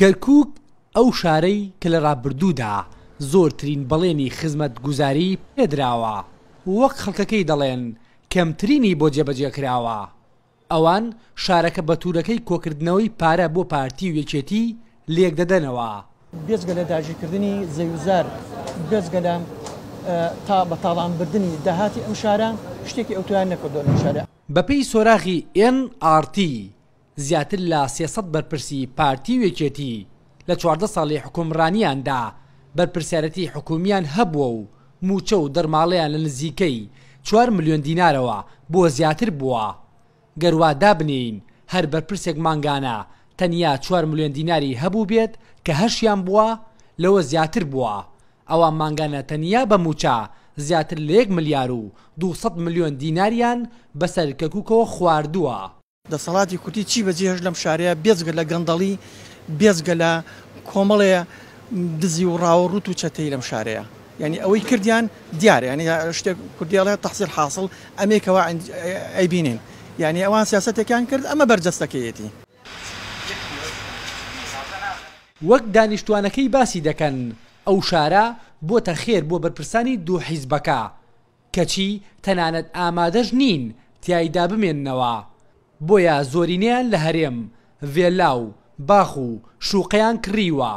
کەرکک ئەو شارەی کە لە ڕابردوودا زۆرترین بەڵێنی خزمەت گوزاری پێدراوە وەک خەڵکەکەی دەڵێن کەمترینی بۆ جێبەجێ کراوە ئەوان شارەکە بە توورەکەی کۆکردنەوەی پارە بۆ پارتی و یەکێتی لێک دەدەنەوە بێزگە لە داژیکردنی زەویزار بێزگە لە تا بەتاڵان بردننی داهاتی ئەم شارە شتێکی ئەوتویان نەکردۆ لە شارە بەپی سۆراخی NRT زیاتر لە سێسە بەرپرسی پارتی وێکێتی لە چواردە ساڵی حکومڕانیاندا بەرپرسیارەتی حکومیان هەبووە و موچە و دەرماڵەیان لە نزیکەی چوار ملیۆن دینارەوە بۆ زیاتر بووە گەروا دابنین هەر بەرپرسێک مانگانە تەنیا چوار ملیۆن دیناری هەبوو بێت کە هەشیان بووە لەوە زیاتر بووە ئەوان مانگانە تەنیا بە موچە زیاتر لە 1 ملیار و 200 ملیۆن دیناریان بەسەر کەکوکەوە خواردووە دەسەڵاتی کوتی چی بەجێهش لەم شارەیە بێزگە لە گەندەڵی بێزگە لە کۆمەڵەیە دزی و ڕاوەڕوت و چەتەی لەم شارەیە ینی ئەوەی کردیان دیارە ینی شتێک کوردیڵێ تەحسیل حاصل ئەمێکەوە ئەیبینین ینی ئەوان سیاستێکیان کرد ئەمە بەرجەستەکەیەتی وەک دانیشتوانەکەی باسی دەکەن ئەو شارە بۆتە خێر بۆ بەرپرسانی دوو حیزبەکە کەچی تەنانەت ئامادەش نین تایدا بمێننەوە. بۆیە زۆرینیان لە هەرێم ڤێلاو باخ و شوقیان کڕیوە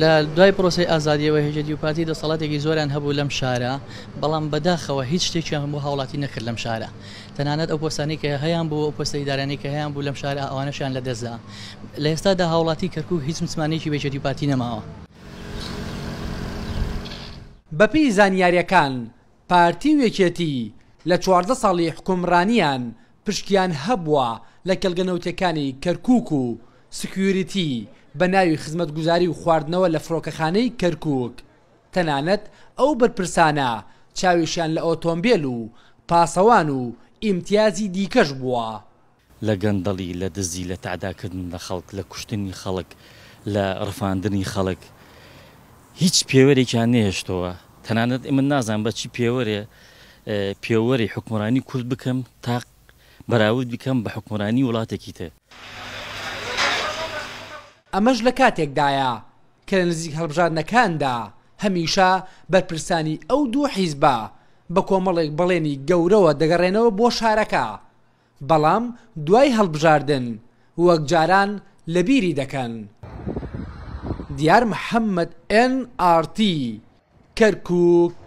لە دوای پرۆسی ئازادیەوە هێژەدی و پاتی دەسەڵاتێکی زۆریان هەبوو لەم شارە بەڵام بەداخەوە هیچ شتێکیان بۆ هاوڵاتی نەکرد لەم شارە تەنانەت ئەو پۆستانی کە هەیان بوو ئەو پۆستەیدارانی کە هەیان بوو لەم شارە ئەوانەشیان لە دەزدا لە ئێستادا هاوڵاتی کەرکوو هیچ مسمانێکی بێژەدی پاتی نەماوە بەپی زانیاریەکان پارتی وێکێتی لە چواردە ساڵی حکومڕانیان پشکیان هەبووە لە کەلگەنەوتەکانی کەرکک و سکیوریتی بە ناوی خزمەت گوزاری و خواردنەوە لە فڕۆکەخانەی کەرکک تەنانەت ئەو بەرپرسانە چاویشیان لە ئۆتۆمبیل و پاسەوان و ئیمتیازی دیکەش بووە لە گەندەڵی لە دزی لە تعداکردن لە خەڵک لە کوشتنی خەڵک لە ڕفاندنی خەڵک هیچ پێوەێکیان نێشتەوە تەنانەت ئمن نازان بەچی پێوەرێ پێوەری حکمڕانی کورد بکەم تا بەراود بکەم بە حکمڕانی وڵاتێکی تر. ئەمەش لە کاتێکدایە کە لە نزیک هەڵبژاردنەکاندا هەمیشە بەرپرسانی ئەو دوو حیزبە بە کۆمەڵێک بڵێنی گەورەوە دەگەڕێنەوە بۆ شارەکە بەڵام دوای هەڵبژاردن وەک جاران لەبیری دەکەن دیار محەممەد NRT کەرکک